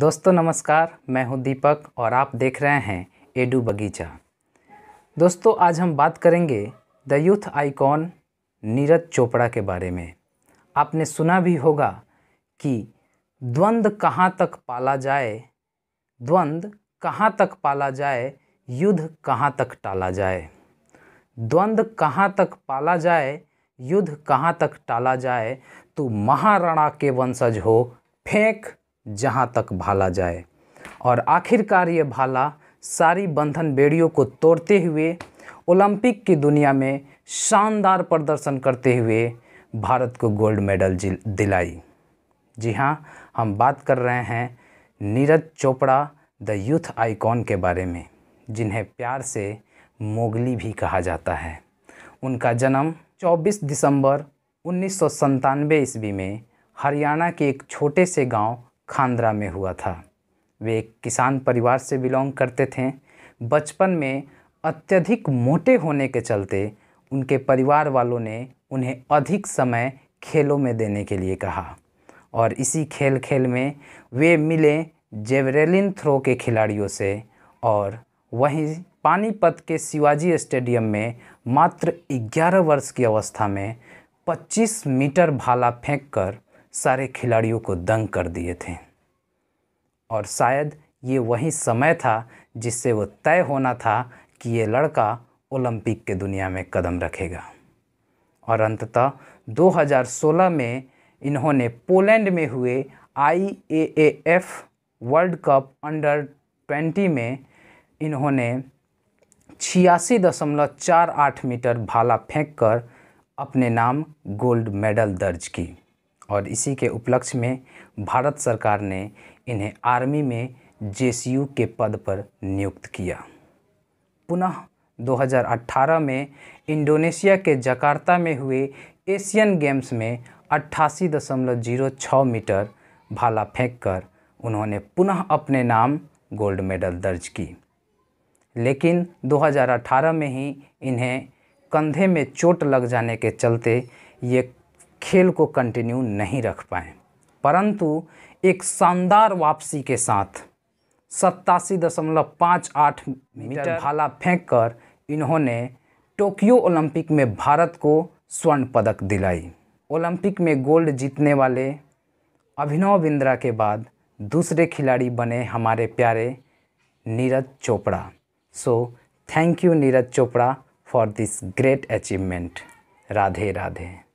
दोस्तों नमस्कार मैं हूं दीपक और आप देख रहे हैं एडू बगीचा दोस्तों आज हम बात करेंगे the youth icon Neeraj Chopra के बारे में आपने सुना भी होगा कि द्वंद्व कहाँ तक पाला जाए द्वंद्व कहाँ तक पाला जाए युद्ध कहाँ तक टाला जाए द्वंद्व कहाँ तक पाला जाए युद्ध कहाँ तक टाला जाए तू तो महाराणा के वंशज हो फेंक जहाँ तक भाला जाए और आखिरकार ये भाला सारी बंधन बेड़ियों को तोड़ते हुए ओलंपिक की दुनिया में शानदार प्रदर्शन करते हुए भारत को गोल्ड मेडल दिलाई जी हाँ हम बात कर रहे हैं Neeraj Chopra the youth icon के बारे में जिन्हें प्यार से मोगली भी कहा जाता है उनका जन्म 24 दिसंबर उन्नीस ईस्वी में हरियाणा के एक छोटे से गांव खांद्रा में हुआ था वे एक किसान परिवार से बिलोंग करते थे बचपन में अत्यधिक मोटे होने के चलते उनके परिवार वालों ने उन्हें अधिक समय खेलों में देने के लिए कहा और इसी खेल खेल में वे मिले जेवरेलिन थ्रो के खिलाड़ियों से और वहीं पानीपत के शिवाजी स्टेडियम में मात्र 11 वर्ष की अवस्था में 25 मीटर भाला फेंककर सारे खिलाड़ियों को दंग कर दिए थे और शायद ये वही समय था जिससे वो तय होना था कि ये लड़का ओलंपिक के दुनिया में कदम रखेगा और अंततः 2016 में इन्होंने पोलैंड में हुए आई वर्ल्ड कप अंडर 20 में इन्होंने छियासी दशमलव चार आठ मीटर भाला फेंक कर अपने नाम गोल्ड मेडल दर्ज की और इसी के उपलक्ष्य में भारत सरकार ने इन्हें आर्मी में जे के पद पर नियुक्त किया पुनः 2018 में इंडोनेशिया के जकार्ता में हुए एशियन गेम्स में अट्ठासी मीटर भाला फेंक कर उन्होंने पुनः अपने नाम गोल्ड मेडल दर्ज की लेकिन 2018 में ही इन्हें कंधे में चोट लग जाने के चलते ये खेल को कंटिन्यू नहीं रख पाए परंतु एक शानदार वापसी के साथ सत्तासी दशमलव पाँच आठ मीटर भाला फेंक कर इन्होंने टोक्यो ओलंपिक में भारत को स्वर्ण पदक दिलाई ओलंपिक में गोल्ड जीतने वाले अभिनव बिंद्रा के बाद दूसरे खिलाड़ी बने हमारे प्यारे Neeraj Chopra so thank you Neeraj Chopra for this great achievement Radhe Radhe